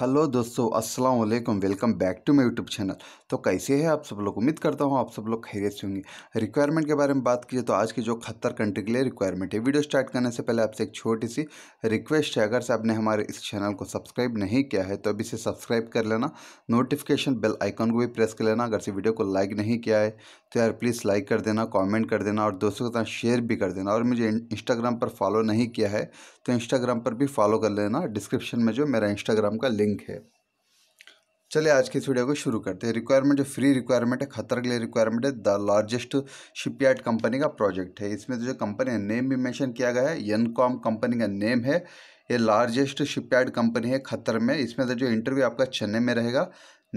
hello दोस्तों अस्सलाम वालेकुम welcome back to my YouTube channel तो कैसे हैं आप सब लोग उम्मीद करता हूँ आप सब लोग खैरियत से होंगे रिक्वायरमेंट के बारे में बात कीजिए तो आज की जो खत्तर कंट्री के लिए रिक्वायरमेंट है वीडियो स्टार्ट करने से पहले आपसे एक छोटी सी रिक्वेस्ट है अगर से आपने हमारे इस चैनल को सब्सक्राइब नहीं किया है तो अभी इसे सब्सक्राइब कर लेना नोटिफिकेशन बेल आइकॉन को भी प्रेस कर लेना अगर से वीडियो को लाइक नहीं किया है तो यार प्लीज़ लाइक कर देना कॉमेंट कर देना और दोस्तों के साथ शेयर भी कर देना और मुझे इंस्टाग्राम पर फॉलो नहीं किया है तो इंस्टाग्राम पर भी फॉलो कर लेना डिस्क्रिप्शन में जो मेरा इंस्टाग्राम का लिंक है चलिए आज की इस वीडियो को शुरू करते हैं रिक्वायरमेंट जो फ्री रिक्वायरमेंट है खतर के लिए रिक्वायरमेंट है द लार्जेस्ट शिपयार्ड कंपनी का प्रोजेक्ट है इसमें जो कंपनी है नेम भी मेंशन किया गया है यनकॉम कंपनी का नेम है ये लार्जेस्ट शिपयार्ड कंपनी है खतर में इसमें जो इंटरव्यू आपका चेन्नई में रहेगा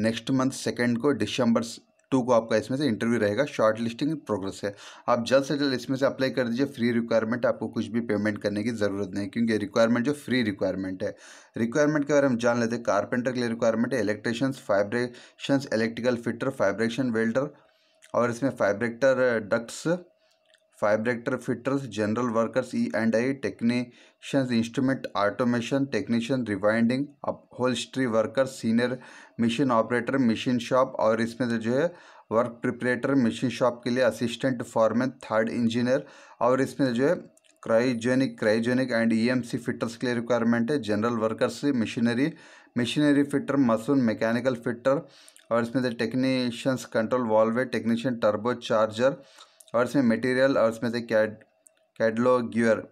नेक्स्ट मंथ सेकेंड को दिसंबर टू को आपका इसमें से इंटरव्यू रहेगा शॉर्ट लिस्टिंग प्रोग्रेस है आप जल्द से जल्द इसमें से अप्लाई कर दीजिए फ्री रिक्वायरमेंट आपको कुछ भी पेमेंट करने की ज़रूरत नहीं क्योंकि रिक्वायरमेंट जो फ्री रिक्वायरमेंट है रिक्वायरमेंट के बारे में जान लेते हैं कारपेंटर के लिए रिक्वायरमेंट है electricians fabrication electrical fitter fabrication welder और इसमें fabricator ducts fabricator fitters general workers E and I technicians instrument automation technician rewinding upholstery worker senior machine operator machine shop और इसमें से जो है वर्क प्रिपरेटर मशीन शॉप के लिए assistant foreman third engineer और इसमें जो है cryogenic cryogenic and EMC e fitters के लिए रिक्वायरमेंट है general workers machinery machinery fitter mason mechanical fitter और इसमें से technicians control valve technician turbocharger और इसमें मटेरियल और इसमें से कैड कैडलो गियर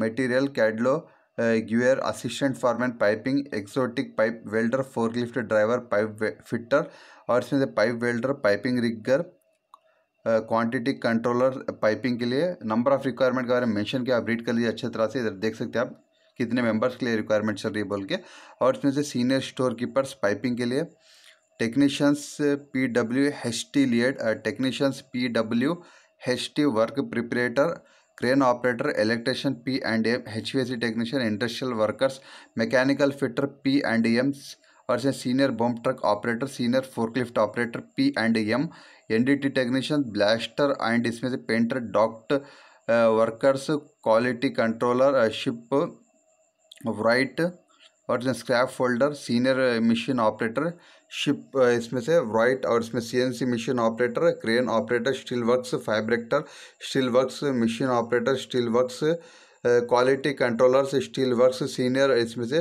मटेरियल कैडलो gear assistant foreman piping exotic pipe welder forklift driver pipe fitter और इसमें से pipe welder piping rigger quantity controller piping के लिए नंबर ऑफ रिक्वायरमेंट के बारे में मेंशन किया आप रीड कर लीजिए अच्छे तरह से इधर देख सकते हैं आप कितने मेंबर्स के लिए रिक्वायरमेंट चल रही है बोल के और इसमें से सीनियर स्टोर कीपर्स पाइपिंग के लिए technicians P W H T lead technicians P W H T work preparator crane operator, electrician P and M, HVAC technician industrial workers mechanical fitter P and M और से senior dump truck operator senior forklift operator P and M NDT technician blaster and इसमें से painter duct workers quality controller shipwright और scaffolder senior machine operator ship इसमें से wright और इसमें CNC machine operator crane operator steel works fabricator steel works machine operator steel works quality controllers steel works senior इसमें से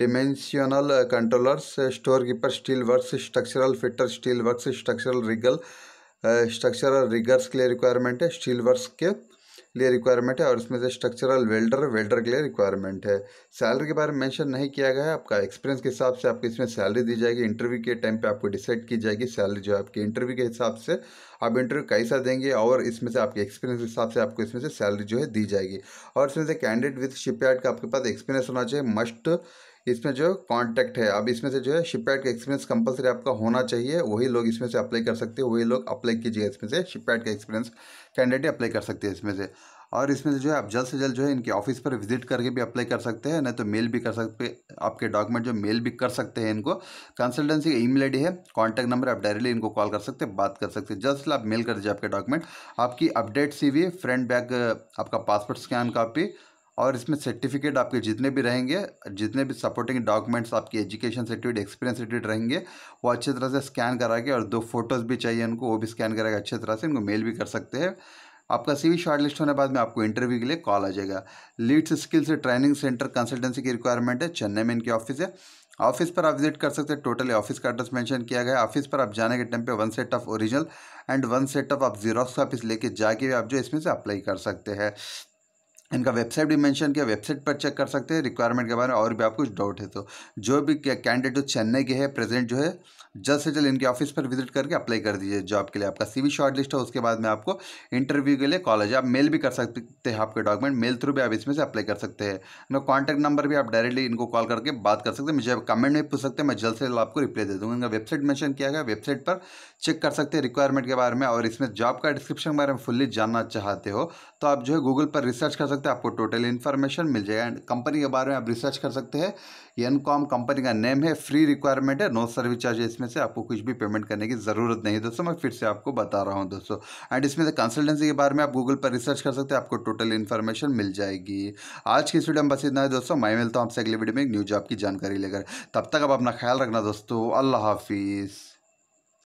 dimensional controllers storekeeper steel works structural fitter steel works structural rigger structural riggers के लिए requirement है steel works के लिए requirement है और इसमें से स्ट्रक्चरल वेल्डर वेल्डर के लिए रिक्वायरमेंट है सैलरी के बारे में मेंशन नहीं किया गया है आपका एक्सपीरियंस के हिसाब से आपको इसमें सैलरी दी जाएगी इंटरव्यू के टाइम पे आपको डिसाइड की जाएगी सैलरी जो है आपके इंटरव्यू के हिसाब से आप इंटरव्यू कैसा देंगे और इसमें से आपके एक्सपीरियंस के हिसाब से आपको इसमें से सैलरी जो है दी जाएगी और इसमें से कैंडिडेट विथ शिपयार्ड का आपके पास एक्सपीरियंस होना चाहिए मस्ट इसमें जो कॉन्टैक्ट है अब इसमें से जो है शिपयार्ड का एक्सपीरियंस कंपलसरी आपका होना चाहिए वही लोग इसमें से अप्लाई कर सकते हैं वही लोग अप्लाई कीजिए इसमें से शिपयार्ड का एक्सपीरियंस कैंडिडेट अप्लाई कर सकते हैं इसमें से और इसमें से जो है आप जल्द से जल्द जो है इनके ऑफिस पर विजिट करके भी अप्लाई कर सकते हैं नहीं तो मेल भी कर सकते आपके डॉक्यूमेंट जो मेल भी कर सकते हैं इनको कंसल्टेंसी का ईमेल आईडी है कॉन्टैक्ट नंबर आप डायरेक्टली इनको कॉल कर सकते हैं बात कर सकते हैं जस्ट आप मेल कर दीजिए आपके डॉक्यूमेंट आपकी अपडेट सी फ्रंट बैक आपका पासपोर्ट स्कैन कापी और इसमें सर्टिफिकेट आपके जितने भी रहेंगे जितने भी सपोर्टिंग डॉक्यूमेंट्स आपके एजुकेशन सर्टिफिकेट एक्सपीरियंस सर्टिफिकेट रहेंगे वो अच्छे तरह से स्कैन करा के और दो फोटोज़ भी चाहिए उनको वो भी स्कैन करा के अच्छे तरह से इनको मेल भी कर सकते हैं आपका सीवी शॉर्टलिस्ट होने बाद में आपको इंटरव्यू के लिए कॉल आ जाएगा Leeds skills training centre consultancy की रिक्वायरमेंट है चेन्नई में इनकी ऑफिस है ऑफिस पर आप विजिट कर सकते हैं टोटली ऑफिस का एड्रेस मेंशन किया गया है ऑफिस पर आप जाने के टाइम पे one set of original and one set of आप जीरोक्स ऑफिस लेके जाके भी आप जो इसमें से अप्लाई कर सकते हैं इनका वेबसाइट भी मेंशन किया वेबसाइट पर चेक कर सकते हैं रिक्वायरमेंट के बारे में और भी आपको कुछ डाउट है तो जो भी कैंडिडेट जो चेन्नई के है प्रेजेंट जो है जल्द से जल्द इनके ऑफिस पर विजिट करके अप्लाई कर दीजिए जॉब के लिए आपका सीवी शॉर्ट लिस्ट है उसके बाद में आपको इंटरव्यू के लिए कॉलेज आप मेल भी कर सकते हैं आपके डॉक्यूमेंट मेल थ्रू भी आप इसमें से अप्लाई कर सकते हैं इनका कॉन्टैक्ट नंबर भी आप डायरेक्टली इनको कॉल करके बात कर सकते हैं मुझे कमेंट में पूछ सकते हैं मैं जल्द से जल्द आपको रिप्लाई दे दूँगा इनका वेबसाइट मैंशन किया गया वेबसाइट पर चेक कर सकते हैं रिक्वायरमेंट के बारे में और इसमें जॉब का डिस्क्रिप्शन के बारे में फुल्ली जानना चाहते हो तो आप जो है गूगल पर रिसर्च कर सकते सकते हैं आपको टोटल इन्फॉर्मेशन मिल जाएगा एंड कंपनी के बारे में आप रिसर्च कर सकते हैं एन कॉम कंपनी का नेम है फ्री रिक्वायरमेंट है नो सर्विस चार्ज इसमें से आपको कुछ भी पेमेंट करने की ज़रूरत नहीं दोस्तों मैं फिर से आपको बता रहा हूँ दोस्तों एंड इसमें से कंसल्टेंसी के बारे में आप गूगल पर रिसर्च कर सकते हैं आपको टोटल इन्फॉर्मेशन मिल जाएगी आज की वीडियो में बस इतना है दोस्तों मैं मिलता हूँ आपसे अगले वीडियो में एक न्यू जॉब की जानकारी लेकर तब तक आप अपना ख्याल रखना दोस्तों अल्लाह हाफिज़